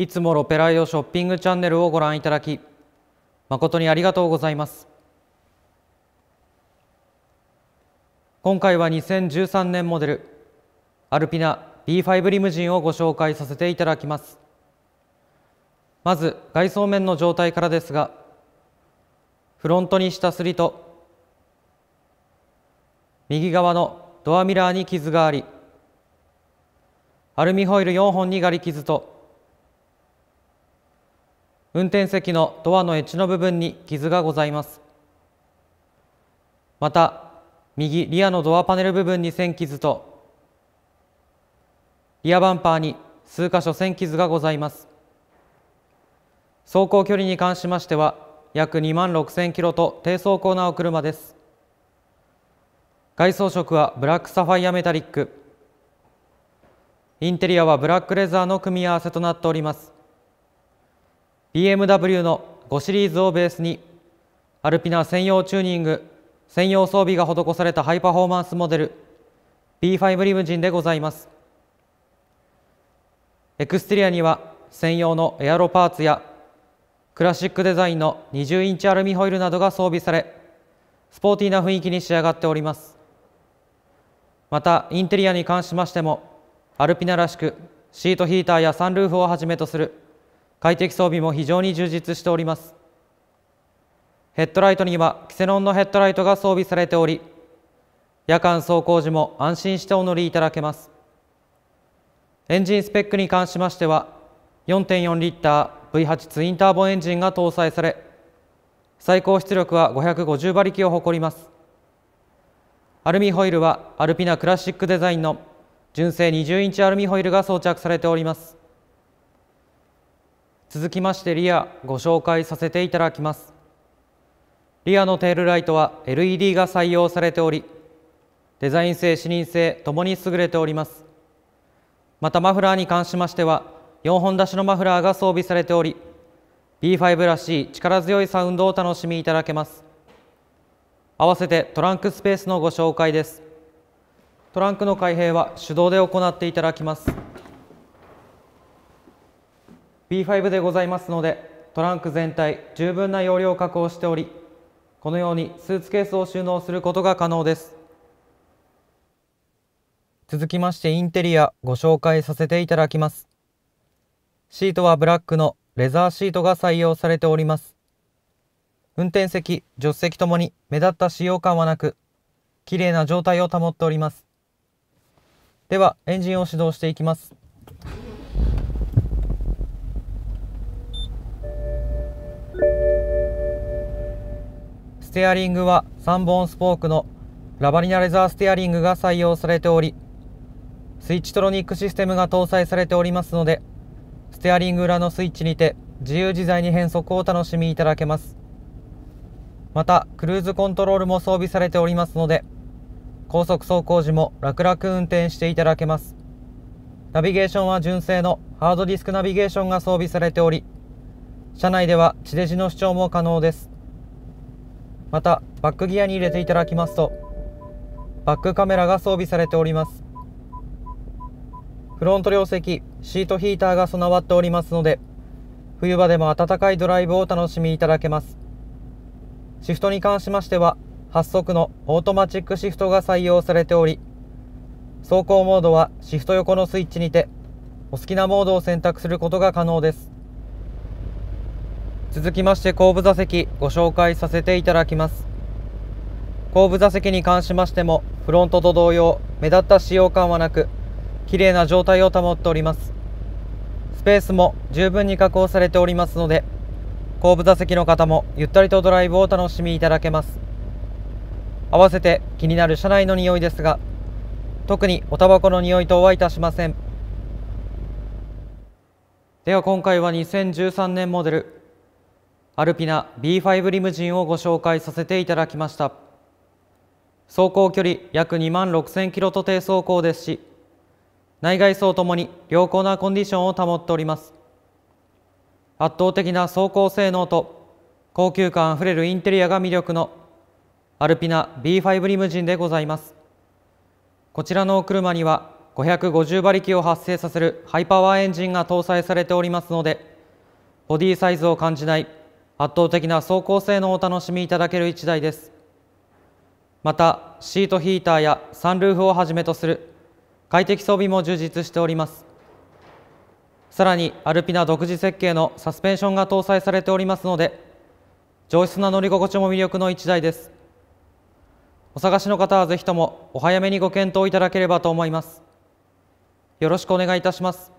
いつもロペライオショッピングチャンネルをご覧いただき誠にありがとうございます今回は2013年モデルアルピナ B5 リムジンをご紹介させていただきますまず外装面の状態からですがフロントにしたすりと右側のドアミラーに傷がありアルミホイル4本にがり傷と運転席のドアのエッジの部分に傷がございますまた右リアのドアパネル部分に線傷とリアバンパーに数箇所線傷がございます走行距離に関しましては約2万6千キロと低走行なお車です外装色はブラックサファイアメタリックインテリアはブラックレザーの組み合わせとなっております BMW の5シリーズをベースにアルピナ専用チューニング専用装備が施されたハイパフォーマンスモデル B5 リムジンでございますエクステリアには専用のエアロパーツやクラシックデザインの20インチアルミホイルなどが装備されスポーティーな雰囲気に仕上がっておりますまたインテリアに関しましてもアルピナらしくシートヒーターやサンルーフをはじめとする快適装備も非常に充実しておりますヘッドライトにはキセノンのヘッドライトが装備されており夜間走行時も安心してお乗りいただけますエンジンスペックに関しましては4.4リッター V8 ツインターボエンジンが搭載され最高出力は550馬力を誇りますアルミホイルはアルピナクラシックデザインの純正20インチアルミホイルが装着されております続きましてリアご紹介させていただきますリアのテールライトは LED が採用されておりデザイン性視認性ともに優れておりますまたマフラーに関しましては4本出しのマフラーが装備されており B5 らしい力強いサウンドを楽しみいただけます合わせてトランクスペースのご紹介ですトランクの開閉は手動で行っていただきます B5 でございますのでトランク全体十分な容量を確保しておりこのようにスーツケースを収納することが可能です続きましてインテリアご紹介させていただきますシートはブラックのレザーシートが採用されております運転席助手席ともに目立った使用感はなく綺麗な状態を保っておりますではエンジンを始動していきますステアリングは3本スポークのラバリナレザーステアリングが採用されておりスイッチトロニックシステムが搭載されておりますのでステアリング裏のスイッチにて自由自在に変速をお楽しみいただけますまたクルーズコントロールも装備されておりますので高速走行時も楽々運転していただけますナビゲーションは純正のハードディスクナビゲーションが装備されており車内では地デジの視聴も可能ですまたバックギアに入れていただきますとバックカメラが装備されておりますフロント両席シートヒーターが備わっておりますので冬場でも暖かいドライブをお楽しみいただけますシフトに関しましては8速のオートマチックシフトが採用されており走行モードはシフト横のスイッチにてお好きなモードを選択することが可能です続きまして後部座席ご紹介させていただきます後部座席に関しましてもフロントと同様目立った使用感はなく綺麗な状態を保っておりますスペースも十分に確保されておりますので後部座席の方もゆったりとドライブを楽しみいただけます合わせて気になる車内の匂いですが特におタバコの匂いとはいたしませんでは今回は2013年モデルアルピナ B5 リムジンをご紹介させていただきました走行距離約2万6000キロと低走行ですし内外走ともに良好なコンディションを保っております圧倒的な走行性能と高級感あふれるインテリアが魅力のアルピナ B5 リムジンでございますこちらのお車には550馬力を発生させるハイパワーエンジンが搭載されておりますのでボディサイズを感じない圧倒的な走行性能をお楽しみいただける1台ですまたシートヒーターやサンルーフをはじめとする快適装備も充実しておりますさらにアルピナ独自設計のサスペンションが搭載されておりますので上質な乗り心地も魅力の1台ですお探しの方はぜひともお早めにご検討いただければと思いますよろしくお願いいたします